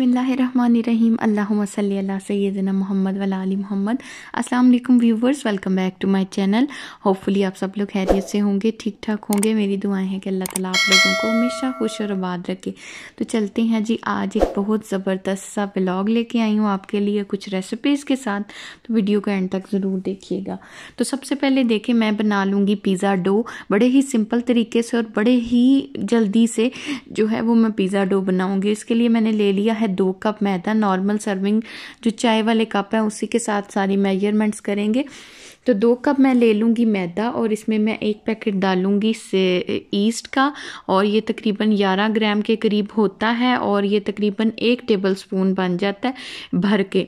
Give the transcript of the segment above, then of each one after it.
बिसमीम अल्लाम सल्ला सैदना मोहम्मद वली मोहम्मद अस्सलाम वालेकुम viewers welcome back to my channel hopefully आप सब लोग खैरियत से होंगे ठीक ठाक होंगे मेरी दुआएं हैं कि अल्लाह ताला आप लोगों को हमेशा खुश और आबाद रखे तो चलते हैं जी आज एक बहुत ज़बरदस्त सा ब्लॉग लेके आई हूँ आपके लिए कुछ रेसिपीज़ के साथ तो वीडियो को एंड तक ज़रूर देखिएगा तो सबसे पहले देखें मैं बना लूँगी पिज़्ज़ा डो बड़े ही सिंपल तरीके से और बड़े ही जल्दी से जो है वो मैं पिज़्ज़ा डो बनाऊँगी इसके लिए मैंने ले लिया है है दो कप मैदा नॉर्मल सर्विंग जो चाय वाले कप हैं उसी के साथ सारी मेजरमेंट्स करेंगे तो दो कप मैं ले लूँगी मैदा और इसमें मैं एक पैकेट डालूँगी ईस्ट का और ये तकरीबन 11 ग्राम के करीब होता है और ये तकरीबन एक टेबल स्पून बन जाता है भर के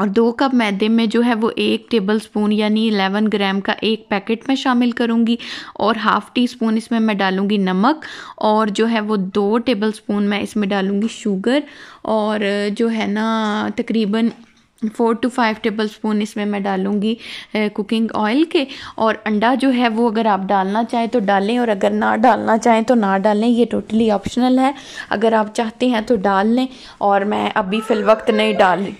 और दो कप मैदे में जो है वो एक टेबल स्पून यानी एलेवन ग्राम का एक पैकेट मैं शामिल करूँगी और हाफ़ टी स्पून इसमें मैं डालूँगी नमक और जो है वो दो टेबल स्पून मैं इसमें डालूँगी शुगर और जो है ना तकरीबन four two five tablespoon इसमें मैं डालूँगी कुकिंग ऑयल के और अंडा जो है वो अगर आप डालना चाहें तो डालें और अगर ना डालना चाहें तो ना डालें ये टोटली ऑप्शनल है अगर आप चाहते हैं तो डाल लें और मैं अभी वक्त नहीं डाल रही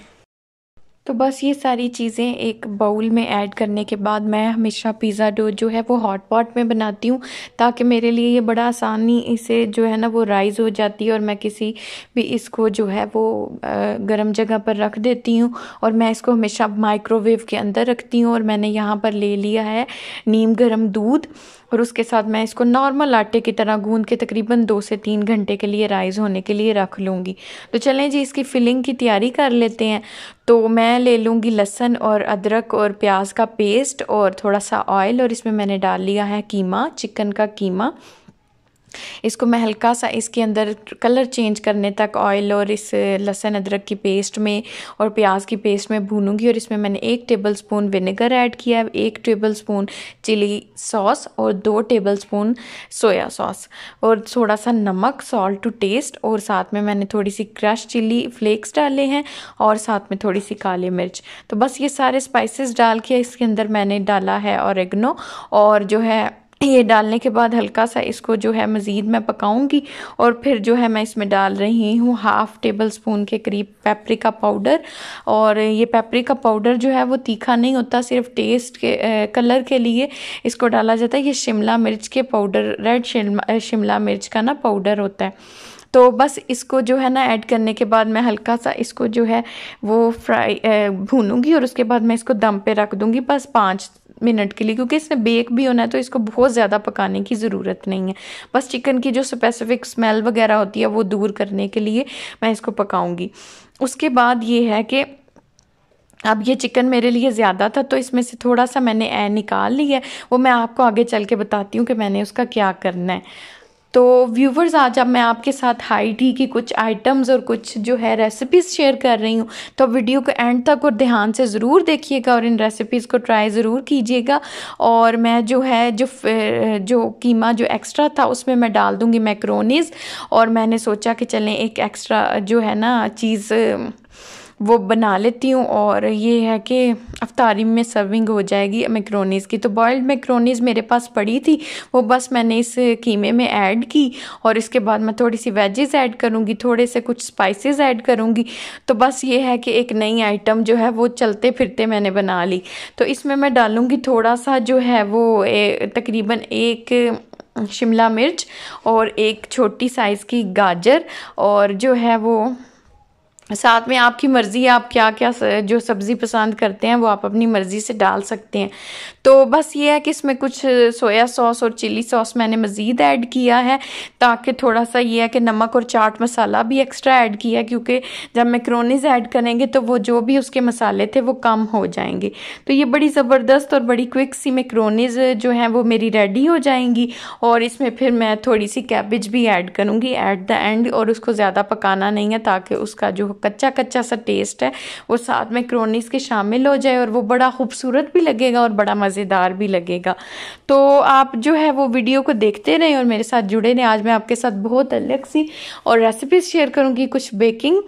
तो बस ये सारी चीज़ें एक बाउल में ऐड करने के बाद मैं हमेशा पिज़्ज़ा डो जो है वो हॉट पॉट में बनाती हूँ ताकि मेरे लिए ये बड़ा आसानी से जो है ना वो राइज़ हो जाती है और मैं किसी भी इसको जो है वो गर्म जगह पर रख देती हूँ और मैं इसको हमेशा माइक्रोवेव के अंदर रखती हूँ और मैंने यहाँ पर ले लिया है नीम गर्म दूध और उसके साथ मैं इसको नॉर्मल आटे की तरह गूंद के तकरीबन दो से तीन घंटे के लिए राइज़ होने के लिए रख लूँगी तो चलें जी इसकी फिलिंग की तैयारी कर लेते हैं तो मैं ले लूँगी लहसन और अदरक और प्याज का पेस्ट और थोड़ा सा ऑयल और इसमें मैंने डाल लिया है कीमा चिकन का कीमा इसको मैं हल्का सा इसके अंदर कलर चेंज करने तक ऑयल और इस लहसुन अदरक की पेस्ट में और प्याज की पेस्ट में भूनूंगी और इसमें मैंने एक टेबल स्पून विनेगर ऐड किया है एक टेबल स्पून चिली सॉस और दो टेबल स्पून सोया सॉस और थोड़ा सा नमक सॉल्ट टू टेस्ट और साथ में मैंने थोड़ी सी क्रश चिली फ्लेक्स डाले हैं और साथ में थोड़ी सी काले मिर्च तो बस ये सारे स्पाइसिस डाल के इसके अंदर मैंने डाला है और और जो है ये डालने के बाद हल्का सा इसको जो है मज़ीद मैं पकाऊंगी और फिर जो है मैं इसमें डाल रही हूँ हाफ़ टेबल स्पून के करीब पेपरिका पाउडर और ये पेपरिका पाउडर जो है वो तीखा नहीं होता सिर्फ टेस्ट के आ, कलर के लिए इसको डाला जाता है ये शिमला मिर्च के पाउडर रेड शिमला शिमला मिर्च का ना पाउडर होता है तो बस इसको जो है ना ऐड करने के बाद मैं हल्का सा इसको जो है वो फ्राई भूनूंगी और उसके बाद मैं इसको दम पे रख दूंगी बस पाँच मिनट के लिए क्योंकि इसमें बेक भी होना है तो इसको बहुत ज़्यादा पकाने की ज़रूरत नहीं है बस चिकन की जो स्पेसिफिक स्मेल वगैरह होती है वो दूर करने के लिए मैं इसको पकाऊंगी उसके बाद ये है कि अब ये चिकन मेरे लिए ज़्यादा था तो इसमें से थोड़ा सा मैंने ए निकाल लिया वो मैं आपको आगे चल के बताती हूँ कि मैंने उसका क्या करना है तो व्यूवर्स आज अब मैं आपके साथ हाई ही की कुछ आइटम्स और कुछ जो है रेसिपीज़ शेयर कर रही हूँ तो वीडियो को एंड तक और ध्यान से ज़रूर देखिएगा और इन रेसिपीज़ को ट्राई ज़रूर कीजिएगा और मैं जो है जो जो कीमा जो एक्स्ट्रा था उसमें मैं डाल दूँगी मैक्रोनीज़ और मैंने सोचा कि चलें एक एक्स्ट्रा जो है ना चीज़ वो बना लेती हूँ और ये है कि अफ्तारी में सर्विंग हो जाएगी मैक्रोनीज़ की तो बॉयल्ड मैक्रोनीज़ मेरे पास पड़ी थी वो बस मैंने इस कीमे में ऐड की और इसके बाद मैं थोड़ी सी वेजेस ऐड करूँगी थोड़े से कुछ स्पाइसेस ऐड करूँगी तो बस ये है कि एक नई आइटम जो है वो चलते फिरते मैंने बना ली तो इसमें मैं डालूँगी थोड़ा सा जो है वो तकरीबन एक शिमला मिर्च और एक छोटी साइज़ की गाजर और जो है वो साथ में आपकी मर्ज़ी है आप क्या क्या जो सब्ज़ी पसंद करते हैं वो आप अपनी मर्ज़ी से डाल सकते हैं तो बस ये है कि इसमें कुछ सोया सॉस और चिली सॉस मैंने मज़ीद ऐड किया है ताकि थोड़ा सा ये है कि नमक और चाट मसाला भी एक्स्ट्रा ऐड किया क्योंकि जब मैक्रोनीज ऐड करेंगे तो वो जो भी उसके मसाले थे वो कम हो जाएंगे तो ये बड़ी ज़बरदस्त और बड़ी क्विक सी मैक्रोनीज जो हैं वो मेरी रेडी हो जाएंगी और इसमें फिर मैं थोड़ी सी कैबिज भी ऐड करूँगी ऐट द एंड और उसको ज़्यादा पकाना नहीं है ताकि उसका जो कच्चा कच्चा सा टेस्ट है वो साथ में क्रोनीस के शामिल हो जाए और वो बड़ा खूबसूरत भी लगेगा और बड़ा मज़ेदार भी लगेगा तो आप जो है वो वीडियो को देखते रहें और मेरे साथ जुड़े रहें आज मैं आपके साथ बहुत अलग सी और रेसिपीज़ शेयर करूँगी कुछ बेकिंग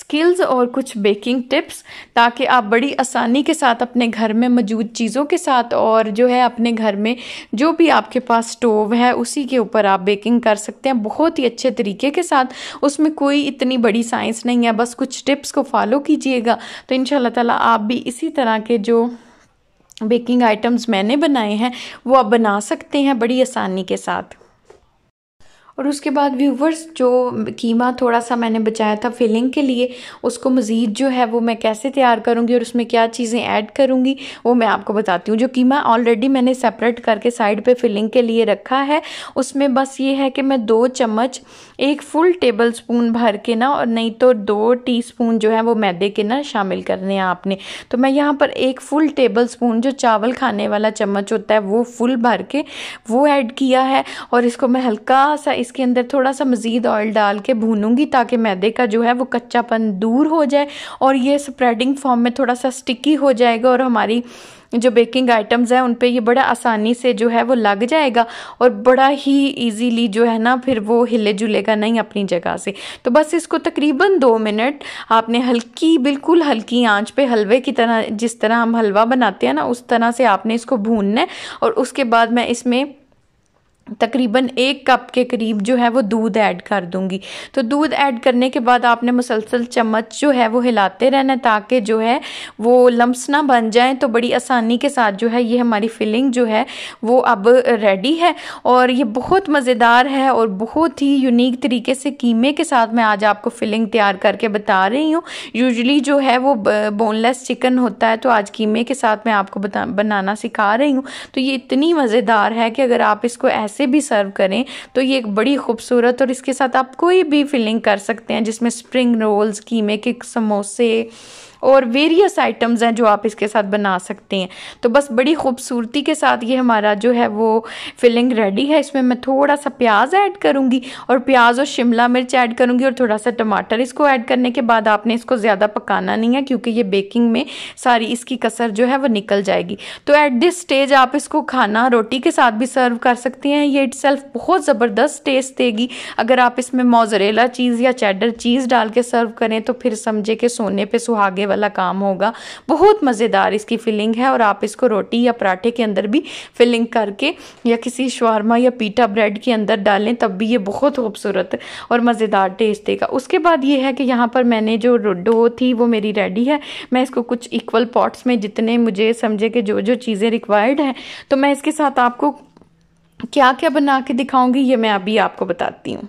स्किल्स और कुछ बेकिंग टिप्स ताकि आप बड़ी आसानी के साथ अपने घर में मौजूद चीज़ों के साथ और जो है अपने घर में जो भी आपके पास स्टोव है उसी के ऊपर आप बेकिंग कर सकते हैं बहुत ही अच्छे तरीके के साथ उसमें कोई इतनी बड़ी साइंस नहीं है बस कुछ टिप्स को फॉलो कीजिएगा तो इन ताला आप भी इसी तरह के जो बेकिंग आइटम्स मैंने बनाए हैं वो आप बना सकते हैं बड़ी आसानी के साथ और उसके बाद व्यूवर्स जो कीमा थोड़ा सा मैंने बचाया था फिलिंग के लिए उसको मज़ीद जो है वो मैं कैसे तैयार करूँगी और उसमें क्या चीज़ें ऐड करूँगी वो मैं आपको बताती हूँ जो कीमा ऑलरेडी मैंने सेपरेट करके साइड पर फिलिंग के लिए रखा है उसमें बस ये है कि मैं दो चम्मच एक फुल टेबल स्पून भर के ना और नहीं तो दो स्पून जो है वो मैदे के ना शामिल करने हैं आपने तो मैं यहाँ पर एक फुल टेबल स्पून जो चावल खाने वाला चम्मच होता है वो फुल भर के वो ऐड किया है और इसको मैं हल्का सा इस इसके अंदर थोड़ा सा मज़ीद ऑयल डाल के भूनूंगी ताकि मैदे का जो है वो कच्चापन दूर हो जाए और ये स्प्रेडिंग फॉर्म में थोड़ा सा स्टिकी हो जाएगा और हमारी जो बेकिंग आइटम्स हैं उन पे ये बड़ा आसानी से जो है वो लग जाएगा और बड़ा ही इजीली जो है ना फिर वो हिले जुलेगा नहीं अपनी जगह से तो बस इसको तकरीबन दो मिनट आपने हल्की बिल्कुल हल्की आंच पे हलवे की तरह जिस तरह हम हलवा बनाते हैं ना उस तरह से आपने इसको भूनना है और उसके बाद मैं इसमें तकरीबन एक कप के करीब जो है वो दूध ऐड कर दूंगी तो दूध ऐड करने के बाद आपने मुसलसल चम्मच जो है वो हिलाते रहना ताकि जो है वो लम्स ना बन जाएं तो बड़ी आसानी के साथ जो है ये हमारी फिलिंग जो है वो अब रेडी है और ये बहुत मज़ेदार है और बहुत ही यूनिक तरीके से कीमे के साथ मैं आज आपको फिलिंग तैयार करके बता रही हूँ यूजली जो है वो बोनलेस चिकन होता है तो आज कीमे के साथ मैं आपको बता बनाना सिखा रही हूँ तो ये इतनी मज़ेदार है कि अगर आप इसको ऐसे कैसे भी सर्व करें तो ये एक बड़ी खूबसूरत और इसके साथ आप कोई भी फिलिंग कर सकते हैं जिसमें स्प्रिंग रोल्स कीमे के समोसे और वेरियस आइटम्स हैं जो आप इसके साथ बना सकते हैं तो बस बड़ी खूबसूरती के साथ ये हमारा जो है वो फिलिंग रेडी है इसमें मैं थोड़ा सा प्याज ऐड करूँगी और प्याज और शिमला मिर्च ऐड करूँगी और थोड़ा सा टमाटर इसको ऐड करने के बाद आपने इसको ज़्यादा पकाना नहीं है क्योंकि ये बेकिंग में सारी इसकी कसर जो है वो निकल जाएगी तो ऐट दिस स्टेज आप इसको खाना रोटी के साथ भी सर्व कर सकते हैं ये इट बहुत ज़बरदस्त टेस्ट देगी अगर आप इसमें मोजरेला चीज़ या चैडर चीज़ डाल के सर्व करें तो फिर समझे कि सोने पर सुहागे वाला काम होगा बहुत मज़ेदार इसकी फिलिंग है और आप इसको रोटी या पराठे के अंदर भी फिलिंग करके या किसी शवरमा या पीटा ब्रेड के अंदर डालें तब भी ये बहुत खूबसूरत और मज़ेदार टेस्ट देगा उसके बाद ये है कि यहाँ पर मैंने जो डो थी वो मेरी रेडी है मैं इसको कुछ इक्वल पॉट्स में जितने मुझे समझे कि जो जो चीज़ें रिक्वायर्ड हैं तो मैं इसके साथ आपको क्या क्या बना के दिखाऊंगी ये मैं अभी आपको बताती हूँ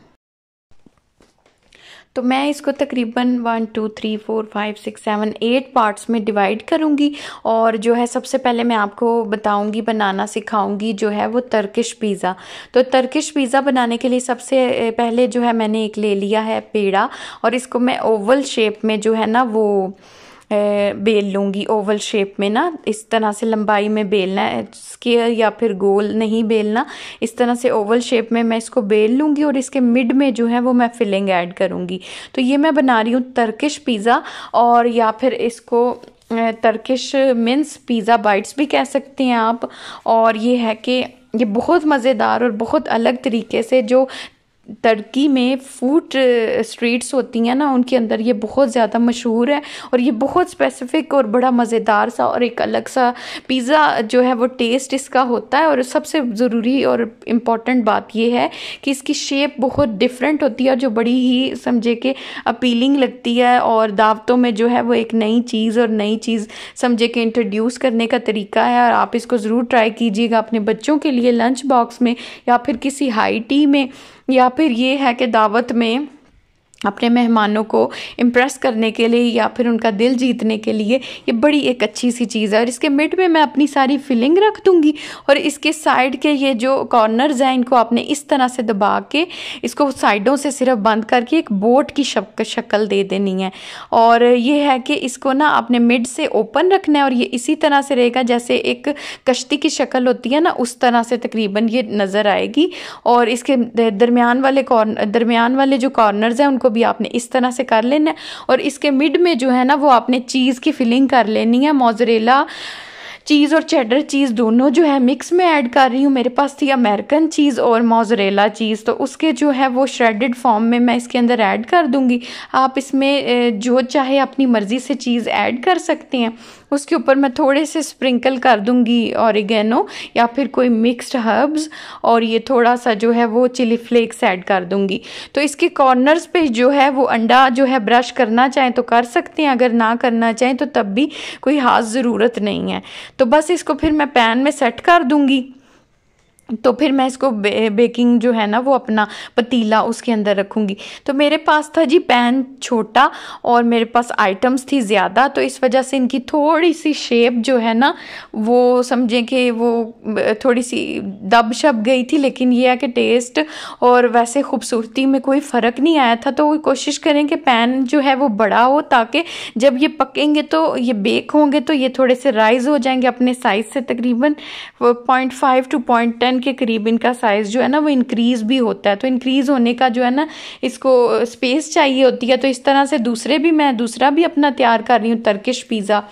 तो मैं इसको तकरीबन one two three four five six seven eight parts में डिवाइड करूँगी और जो है सबसे पहले मैं आपको बताऊँगी बनाना सिखाऊँगी जो है वो तर्किश पिज़्ज़ा तो तर्किश पिज़्ज़ा बनाने के लिए सबसे पहले जो है मैंने एक ले लिया है पेड़ा और इसको मैं ओवल शेप में जो है ना वो बेल लूँगी ओवल शेप में ना इस तरह से लंबाई में बेलना है स्केयर या फिर गोल नहीं बेलना इस तरह से ओवल शेप में मैं इसको बेल लूँगी और इसके मिड में जो है वो मैं फिलिंग ऐड करूँगी तो ये मैं बना रही हूँ तर्किश पिज़्ज़ा और या फिर इसको तर्किश मिन्स पिज़्ज़ा बाइट्स भी कह सकते हैं आप और ये है कि ये बहुत मज़ेदार और बहुत अलग तरीके से जो टर्की में फूड स्ट्रीट्स uh, होती हैं ना उनके अंदर ये बहुत ज़्यादा मशहूर है और ये बहुत स्पेसिफिक और बड़ा मज़ेदार सा और एक अलग सा पिज़्ज़ा जो है वो टेस्ट इसका होता है और सबसे ज़रूरी और इम्पॉर्टेंट बात यह है कि इसकी शेप बहुत डिफरेंट होती है और जो बड़ी ही समझे कि अपीलिंग लगती है और दावतों में जो है वो एक नई चीज़ और नई चीज़ समझे कि इंट्रोड्यूस करने का तरीका है और आप इसको ज़रूर ट्राई कीजिएगा अपने बच्चों के लिए लंच बॉक्स में या फिर किसी हाई टी में या फिर ये है कि दावत में अपने मेहमानों को इम्प्रेस करने के लिए या फिर उनका दिल जीतने के लिए ये बड़ी एक अच्छी सी चीज़ है और इसके मिड में मैं अपनी सारी फिलिंग रख दूँगी और इसके साइड के ये जो कॉर्नर्स हैं इनको आपने इस तरह से दबा के इसको साइडों से सिर्फ बंद करके एक बोट की शक, शक्ल दे देनी है और ये है कि इसको ना आपने मिड से ओपन रखना है और ये इसी तरह से रहेगा जैसे एक कश्ती की शक्ल होती है ना उस तरह से तकरीबन ये नज़र आएगी और इसके दरमियान वाले कॉर्नर दरमियान वाले जो कॉर्नर्स हैं उनको भी आपने इस तरह से कर लेना है और इसके मिड में जो है ना वो आपने चीज़ की फिलिंग कर लेनी है मोजरेला चीज़ और चेडर चीज़ दोनों जो है मिक्स में ऐड कर रही हूँ मेरे पास थी अमेरिकन चीज़ और मोजरेला चीज़ तो उसके जो है वो श्रेडेड फॉर्म में मैं इसके अंदर ऐड कर दूँगी आप इसमें जो चाहे अपनी मर्ज़ी से चीज़ ऐड कर सकते हैं उसके ऊपर मैं थोड़े से स्प्रिंकल कर दूँगी ऑरिगेनो या फिर कोई मिक्स्ड हर्ब्स और ये थोड़ा सा जो है वो चिली फ्लेक्स ऐड कर दूँगी तो इसके कॉर्नर्स पे जो है वो अंडा जो है ब्रश करना चाहें तो कर सकते हैं अगर ना करना चाहें तो तब भी कोई खास ज़रूरत नहीं है तो बस इसको फिर मैं पैन में सेट कर दूँगी तो फिर मैं इसको बे, बेकिंग जो है ना वो अपना पतीला उसके अंदर रखूँगी तो मेरे पास था जी पैन छोटा और मेरे पास आइटम्स थी ज़्यादा तो इस वजह से इनकी थोड़ी सी शेप जो है ना वो समझें कि वो थोड़ी सी दब शब गई थी लेकिन ये है कि टेस्ट और वैसे खूबसूरती में कोई फ़र्क नहीं आया था तो कोशिश करें कि पैन जो है वो बड़ा हो ताकि जब ये पकेंगे तो ये बेक होंगे तो ये थोड़े से राइज़ हो जाएंगे अपने साइज़ से तकरीबन point five to point ten percent के करीब इनका साइज़ जो है ना वो इंक्रीज़ भी होता है तो इंक्रीज़ होने का जो है ना इसको स्पेस uh, चाहिए होती है तो इस तरह से दूसरे भी मैं दूसरा भी अपना तैयार कर रही हूँ तर्किश पिज़्ज़ा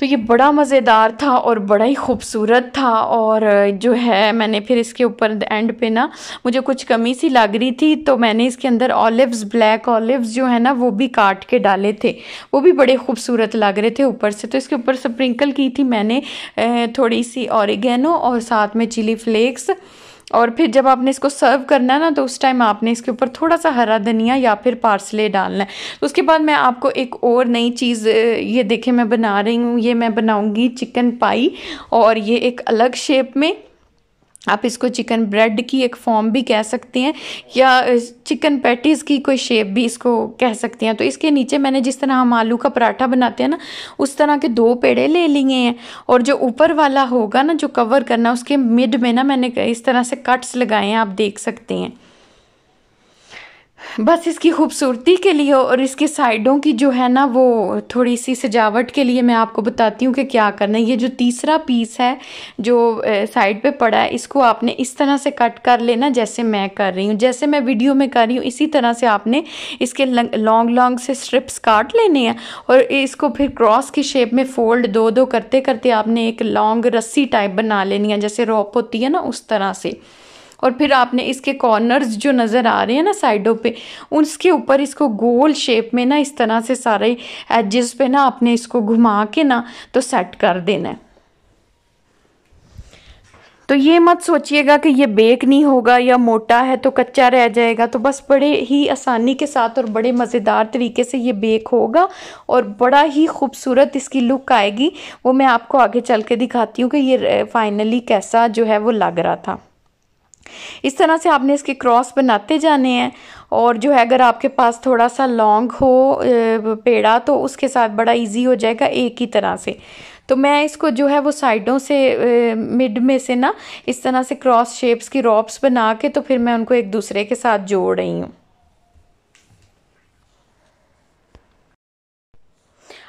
तो ये बड़ा मज़ेदार था और बड़ा ही खूबसूरत था और जो है मैंने फिर इसके ऊपर एंड पे ना मुझे कुछ कमी सी लग रही थी तो मैंने इसके अंदर ऑलिव्स ब्लैक ऑलिव्स जो है ना वो भी काट के डाले थे वो भी बड़े खूबसूरत लग रहे थे ऊपर से तो इसके ऊपर स्प्रिंकल की थी मैंने थोड़ी सी ऑरिगेनो और साथ में चिली फ्लेक्स और फिर जब आपने इसको सर्व करना है ना तो उस टाइम आपने इसके ऊपर थोड़ा सा हरा धनिया या फिर पार्सले डालना है तो उसके बाद मैं आपको एक और नई चीज़ ये देखे मैं बना रही हूँ ये मैं बनाऊँगी चिकन पाई और ये एक अलग शेप में आप इसको चिकन ब्रेड की एक फॉर्म भी कह सकते हैं या चिकन पैटीज़ की कोई शेप भी इसको कह सकते हैं तो इसके नीचे मैंने जिस तरह हम आलू का पराठा बनाते हैं ना उस तरह के दो पेड़े ले लिए हैं और जो ऊपर वाला होगा ना जो कवर करना उसके मिड में ना मैंने इस तरह से कट्स लगाए हैं आप देख सकते हैं बस इसकी खूबसूरती के लिए और इसके साइडों की जो है ना वो थोड़ी सी सजावट के लिए मैं आपको बताती हूँ कि क्या करना है ये जो तीसरा पीस है जो साइड पे पड़ा है इसको आपने इस तरह से कट कर लेना जैसे मैं कर रही हूँ जैसे मैं वीडियो में कर रही हूँ इसी तरह से आपने इसके लॉन्ग लॉन्ग से स्ट्रिप्स काट लेने हैं और इसको फिर क्रॉस की शेप में फोल्ड दो दो करते करते आपने एक लॉन्ग रस्सी टाइप बना लेनी है जैसे रॉप होती है ना उस तरह से और फिर आपने इसके कॉर्नर्स जो नज़र आ रहे हैं ना साइडों पे उसके ऊपर इसको गोल शेप में ना इस तरह से सारे एजेस पे ना आपने इसको घुमा के ना तो सेट कर देना है तो ये मत सोचिएगा कि ये बेक नहीं होगा या मोटा है तो कच्चा रह जाएगा तो बस बड़े ही आसानी के साथ और बड़े मज़ेदार तरीके से ये बेक होगा और बड़ा ही खूबसूरत इसकी लुक आएगी वो मैं आपको आगे चल के दिखाती हूँ कि ये फाइनली कैसा जो है वो लग रहा था इस तरह से आपने इसके क्रॉस बनाते जाने हैं और जो है अगर आपके पास थोड़ा सा लॉन्ग हो पेड़ा तो उसके साथ बड़ा इजी हो जाएगा एक ही तरह से तो मैं इसको जो है वो साइडों से मिड में से ना इस तरह से क्रॉस शेप्स की रॉप्स बना के तो फिर मैं उनको एक दूसरे के साथ जोड़ रही हूँ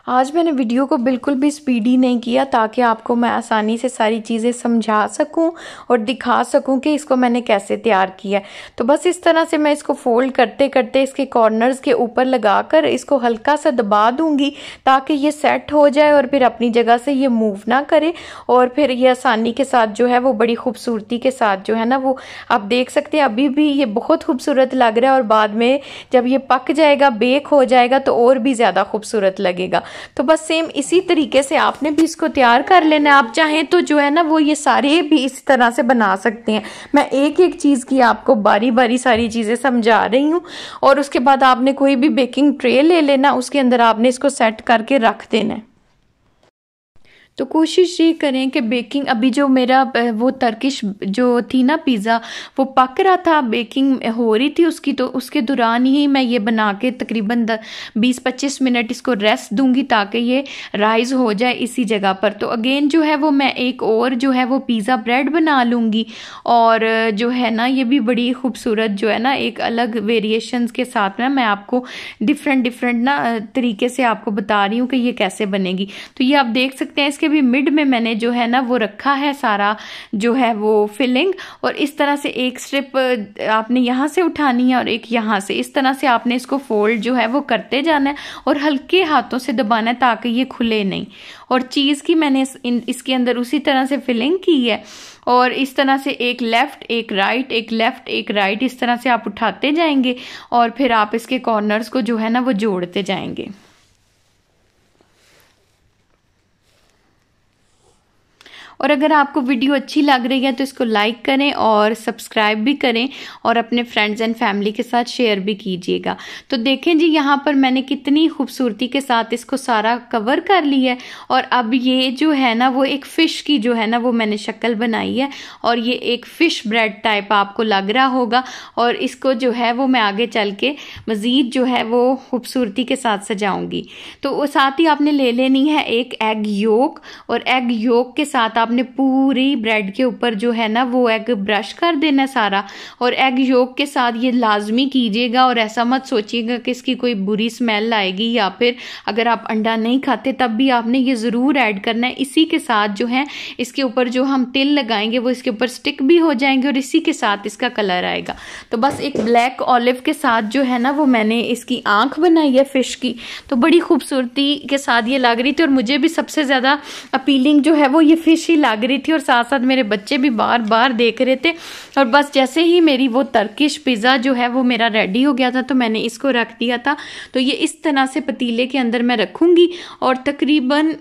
आज मैंने वीडियो को बिल्कुल भी स्पीडी नहीं किया ताकि आपको मैं आसानी से सारी चीज़ें समझा सकूं और दिखा सकूं कि इसको मैंने कैसे तैयार किया है तो बस इस तरह से मैं इसको फोल्ड करते करते इसके कॉर्नर्स के ऊपर लगाकर इसको हल्का सा दबा दूंगी ताकि ये सेट हो जाए और फिर अपनी जगह से ये मूव ना करे और फिर ये आसानी के साथ जो है वो बड़ी खूबसूरती के साथ जो है ना वो आप देख सकते हैं अभी भी ये बहुत खूबसूरत लग रहा है और बाद में जब ये पक जाएगा बेक हो जाएगा तो और भी ज़्यादा खूबसूरत लगेगा तो बस सेम इसी तरीके से आपने भी इसको तैयार कर लेना है आप चाहें तो जो है ना वो ये सारे भी इसी तरह से बना सकते हैं मैं एक एक चीज़ की आपको बारी बारी सारी चीज़ें समझा रही हूँ और उसके बाद आपने कोई भी बेकिंग ट्रे ले लेना उसके अंदर आपने इसको सेट करके रख देना है तो कोशिश ये करें कि बेकिंग अभी जो मेरा वो तर्किश जो थी ना पिज़्ज़ा वो पक रहा था बेकिंग हो रही थी उसकी तो उसके दौरान ही मैं ये बना के तकरीबन बीस पच्चीस मिनट इसको रेस्ट दूंगी ताकि ये राइज़ हो जाए इसी जगह पर तो अगेन जो है वो मैं एक और जो है वो पिज़्ज़ा ब्रेड बना लूँगी और जो है ना ये भी बड़ी खूबसूरत जो है ना एक अलग वेरिएशन के साथ में मैं आपको डिफरेंट डिफरेंट ना तरीके से आपको बता रही हूँ कि ये कैसे बनेगी तो ये आप देख सकते हैं इसके भी मिड में मैंने जो है ना वो रखा है सारा जो है वो फिलिंग और इस तरह से एक स्ट्रिप आपने यहाँ से उठानी है और एक यहाँ से इस तरह से आपने इसको फोल्ड जो है वो करते जाना है और हल्के हाथों से दबाना है ताकि ये खुले नहीं और चीज़ की मैंने इस, इन, इसके अंदर उसी तरह से फिलिंग की है और इस तरह से एक लेफ़्ट एक राइट एक लेफ़्ट एक राइट इस तरह से आप उठाते जाएंगे और फिर आप इसके कॉर्नर्स को जो है ना वो जोड़ते जाएंगे और अगर आपको वीडियो अच्छी लग रही है तो इसको लाइक करें और सब्सक्राइब भी करें और अपने फ्रेंड्स एंड फैमिली के साथ शेयर भी कीजिएगा तो देखें जी यहाँ पर मैंने कितनी खूबसूरती के साथ इसको सारा कवर कर लिया है और अब ये जो है ना वो एक फ़िश की जो है ना वो मैंने शक्ल बनाई है और ये एक फ़िश ब्रेड टाइप आपको लग रहा होगा और इसको जो है वो मैं आगे चल के मज़ीद जो है वो खूबसूरती के साथ सजाऊंगी तो साथ ही आपने ले लेनी है एक एग योक और एग योक के साथ आप आपने पूरी ब्रेड के ऊपर जो है ना वो एग ब्रश कर देना सारा और एग योग के साथ ये लाजमी कीजिएगा और ऐसा मत सोचिएगा कि इसकी कोई बुरी स्मेल आएगी या फिर अगर आप अंडा नहीं खाते तब भी आपने ये ज़रूर ऐड करना है इसी के साथ जो है इसके ऊपर जो हम तिल लगाएंगे वो इसके ऊपर स्टिक भी हो जाएंगे और इसी के साथ इसका कलर आएगा तो बस एक ब्लैक ऑलिव के साथ जो है ना वो मैंने इसकी आँख बनाई है फ़िश की तो बड़ी खूबसूरती के साथ ये लग रही थी और मुझे भी सबसे ज़्यादा अपीलिंग जो है वो ये फ़िश ही लग रही थी और साथ साथ मेरे बच्चे भी बार बार देख रहे थे और बस जैसे ही मेरी वो तर्किश पिज़्ज़ा जो है वो मेरा रेडी हो गया था तो मैंने इसको रख दिया था तो ये इस तरह से पतीले के अंदर मैं रखूँगी और तकरीबन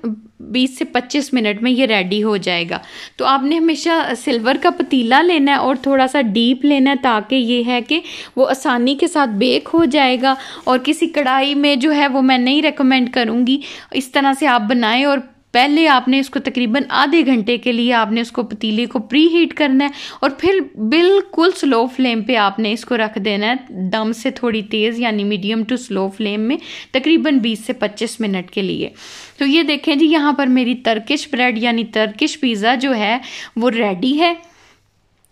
20 से 25 मिनट में ये रेडी हो जाएगा तो आपने हमेशा सिल्वर का पतीला लेना है और थोड़ा सा डीप लेना है ताकि ये है कि वो आसानी के साथ बेक हो जाएगा और किसी कढ़ाई में जो है वो मैं नहीं रिकमेंड करूँगी इस तरह से आप बनाएं और पहले आपने इसको तकरीबन आधे घंटे के लिए आपने उसको पतीले को प्री हीट करना है और फिर बिल्कुल स्लो फ्लेम पे आपने इसको रख देना है दम से थोड़ी तेज़ यानी मीडियम टू स्लो फ्लेम में तकरीबन 20 से 25 मिनट के लिए तो ये देखें जी यहाँ पर मेरी तर्किश ब्रेड यानी तर्किश पिज़्ज़ा जो है वो रेडी है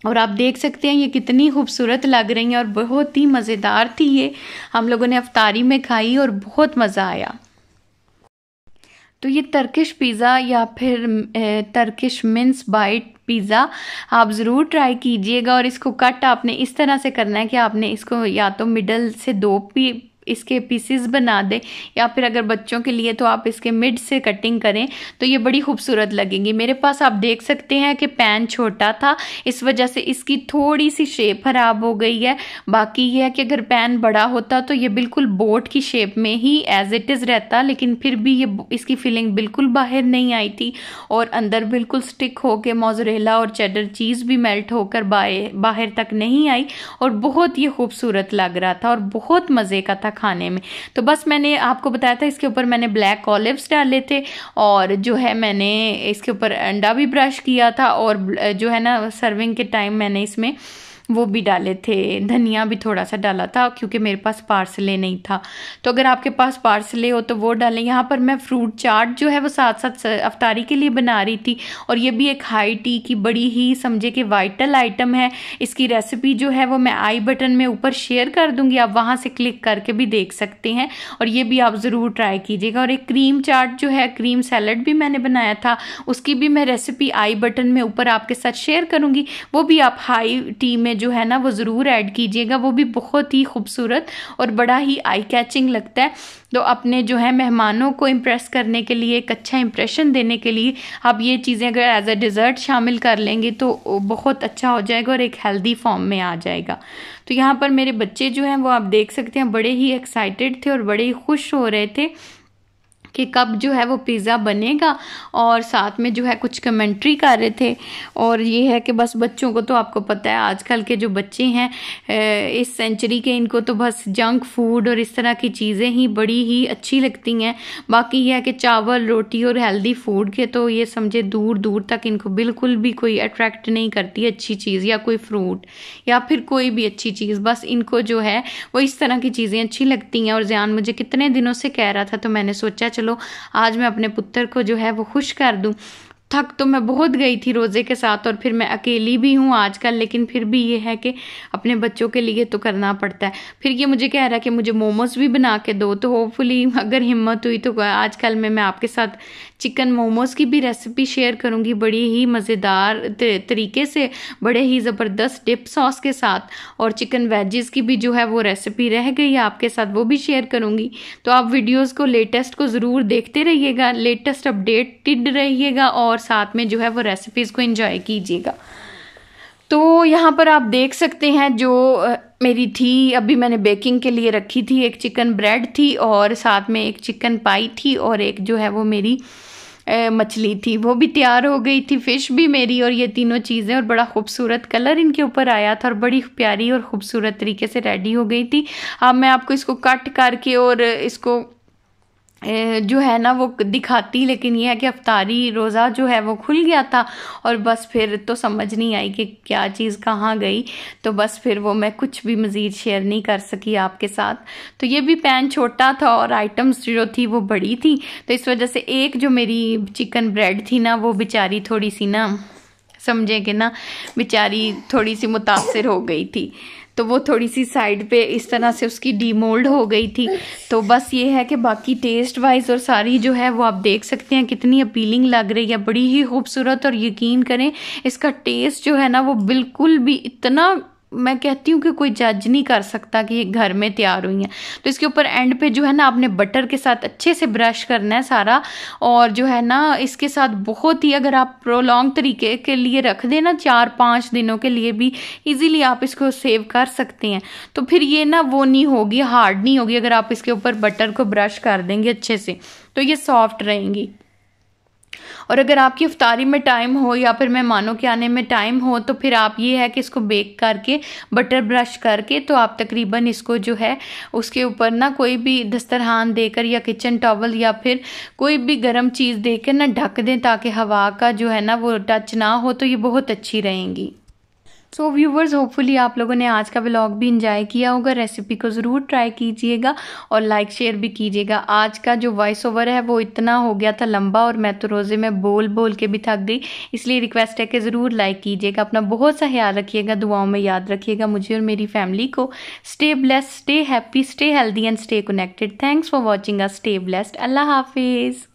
और आप देख सकते हैं ये कितनी खूबसूरत लग रही हैं और बहुत ही मज़ेदार थी ये हम लोगों ने अफतारी में खाई और बहुत मज़ा आया तो ये तर्किश पिज़्ज़ा या फिर तर्किश मिन्स बाइट पिज़्ज़ा आप ज़रूर ट्राई कीजिएगा और इसको कट आपने इस तरह से करना है कि आपने इसको या तो मिडल से दो पी इसके पीसेस बना दें या फिर अगर बच्चों के लिए तो आप इसके मिड से कटिंग करें तो ये बड़ी खूबसूरत लगेंगी मेरे पास आप देख सकते हैं कि पैन छोटा था इस वजह से इसकी थोड़ी सी शेप खराब हो गई है बाकी ये है कि अगर पैन बड़ा होता तो ये बिल्कुल बोट की शेप में ही एज इट इज़ रहता लेकिन फिर भी ये इसकी फीलिंग बिल्कुल बाहर नहीं आई थी और अंदर बिल्कुल स्टिक होके मोजरेला और चेडर चीज़ भी मेल्ट होकर बाहर तक नहीं आई और बहुत ये खूबसूरत लग रहा था और बहुत मज़े का था खाने में तो बस मैंने आपको बताया था इसके ऊपर मैंने ब्लैक ऑलिव्स डाले थे और जो है मैंने इसके ऊपर अंडा भी ब्रश किया था और जो है ना सर्विंग के टाइम मैंने इसमें वो भी डाले थे धनिया भी थोड़ा सा डाला था क्योंकि मेरे पास पार्सले नहीं था तो अगर आपके पास पार्सले हो तो वो डालें यहाँ पर मैं फ्रूट चाट जो है वो साथ साथ अफतारी के लिए बना रही थी और ये भी एक हाई टी की बड़ी ही समझे कि वाइटल आइटम है इसकी रेसिपी जो है वो मैं आई बटन में ऊपर शेयर कर दूँगी आप वहाँ से क्लिक करके भी देख सकते हैं और ये भी आप ज़रूर ट्राई कीजिएगा और एक क्रीम चाट जो है क्रीम सैलड भी मैंने बनाया था उसकी भी मैं रेसिपी आई बटन में ऊपर आपके साथ शेयर करूँगी वो भी आप हाई टी में जो है ना वो ज़रूर ऐड कीजिएगा वो भी बहुत ही खूबसूरत और बड़ा ही आई कैचिंग लगता है तो अपने जो है मेहमानों को इम्प्रेस करने के लिए एक अच्छा इंप्रेशन देने के लिए आप ये चीज़ें अगर एज अ डिज़र्ट शामिल कर लेंगे तो बहुत अच्छा हो जाएगा और एक हेल्दी फॉर्म में आ जाएगा तो यहाँ पर मेरे बच्चे जो हैं वो आप देख सकते हैं बड़े ही एक्साइटेड थे और बड़े ही खुश हो रहे थे कि कब जो है वो पिज़्ज़ा बनेगा और साथ में जो है कुछ कमेंट्री कर रहे थे और ये है कि बस बच्चों को तो आपको पता है आजकल के जो बच्चे हैं इस सेंचुरी के इनको तो बस जंक फूड और इस तरह की चीज़ें ही बड़ी ही अच्छी लगती हैं बाकी यह है कि चावल रोटी और हेल्दी फूड के तो ये समझे दूर दूर तक इनको बिल्कुल भी कोई अट्रैक्ट नहीं करती अच्छी चीज़ या कोई फ्रूट या फिर कोई भी अच्छी चीज़ बस इनको जो है वो इस तरह की चीज़ें अच्छी लगती हैं और ज्यान मुझे कितने दिनों से कह रहा था तो मैंने सोचा चलो चलो आज मैं अपने पुत्र को जो है वो खुश कर दूँ थक तो मैं बहुत गई थी रोज़े के साथ और फिर मैं अकेली भी हूँ आजकल लेकिन फिर भी ये है कि अपने बच्चों के लिए तो करना पड़ता है फिर ये मुझे कह रहा है कि मुझे मोमोज भी बना के दो तो होपफुली अगर हिम्मत हुई तो आजकल मैं मैं आपके साथ चिकन मोमोज की भी रेसिपी शेयर करूँगी बड़ी ही मज़ेदार तरीके से बड़े ही ज़बरदस्त डिप सॉस के साथ और चिकन वेजेस की भी जो है वो रेसिपी रह गई है आपके साथ वो भी शेयर करूँगी तो आप वीडियोज़ को लेटेस्ट को ज़रूर देखते रहिएगा लेटेस्ट अपडेटेड रहिएगा और और साथ में जो है वो रेसिपीज़ को इंजॉय कीजिएगा तो यहाँ पर आप देख सकते हैं जो मेरी थी अभी मैंने बेकिंग के लिए रखी थी एक चिकन ब्रेड थी और साथ में एक चिकन पाई थी और एक जो है वो मेरी मछली थी वो भी तैयार हो गई थी फ़िश भी मेरी और ये तीनों चीज़ें और बड़ा खूबसूरत कलर इनके ऊपर आया था और बड़ी प्यारी और ख़ूबसूरत तरीके से रेडी हो गई थी अब मैं आपको इसको कट करके और इसको जो है ना वो दिखाती लेकिन ये है कि अफतारी रोज़ा जो है वो खुल गया था और बस फिर तो समझ नहीं आई कि क्या चीज़ कहाँ गई तो बस फिर वो मैं कुछ भी मज़ीद शेयर नहीं कर सकी आपके साथ तो ये भी पैन छोटा था और आइटम्स जो थी वो बड़ी थी तो इस वजह से एक जो मेरी चिकन ब्रेड थी ना वो बेचारी थोड़ी सी ना समझें कि ना बेचारी थोड़ी सी मुतासर हो गई थी तो वो थोड़ी सी साइड पे इस तरह से उसकी डीमोल्ड हो गई थी तो बस ये है कि बाकी टेस्ट वाइज और सारी जो है वो आप देख सकते हैं कितनी अपीलिंग लग रही है बड़ी ही खूबसूरत और यकीन करें इसका टेस्ट जो है ना वो बिल्कुल भी इतना मैं कहती हूँ कि कोई जज नहीं कर सकता कि ये घर में तैयार हुई हैं तो इसके ऊपर एंड पे जो है ना आपने बटर के साथ अच्छे से ब्रश करना है सारा और जो है ना इसके साथ बहुत ही अगर आप प्रोलॉन्ग तरीके के लिए रख देना चार पाँच दिनों के लिए भी इजीली आप इसको सेव कर सकते हैं तो फिर ये ना वो नहीं होगी हार्ड नहीं होगी अगर आप इसके ऊपर बटर को ब्रश कर देंगे अच्छे से तो ये सॉफ्ट रहेंगी और अगर आपकी अफ्तारी में टाइम हो या फिर मेहमानों के आने में टाइम हो तो फिर आप ये है कि इसको बेक करके बटर ब्रश करके तो आप तकरीबन इसको जो है उसके ऊपर ना कोई भी दस्तरहान देकर या किचन टॉवल या फिर कोई भी गर्म चीज़ देकर ना ढक दें ताकि हवा का जो है ना वो टच ना हो तो ये बहुत अच्छी रहेंगी सो व्यूवर्स होपफुली आप लोगों ने आज का ब्लॉग भी इंजॉय किया होगा रेसिपी को ज़रूर ट्राई कीजिएगा और लाइक शेयर भी कीजिएगा आज का जो वॉइस ओवर है वो इतना हो गया था लंबा और मैं तो रोज़े में बोल बोल के भी थक गई इसलिए रिक्वेस्ट है कि ज़रूर लाइक कीजिएगा अपना बहुत सा ख्याल रखिएगा दुआओं में याद रखिएगा मुझे और मेरी फैमिली को stay blessed stay happy stay healthy and stay connected thanks for watching a stay blessed अल्लाह हाफिज़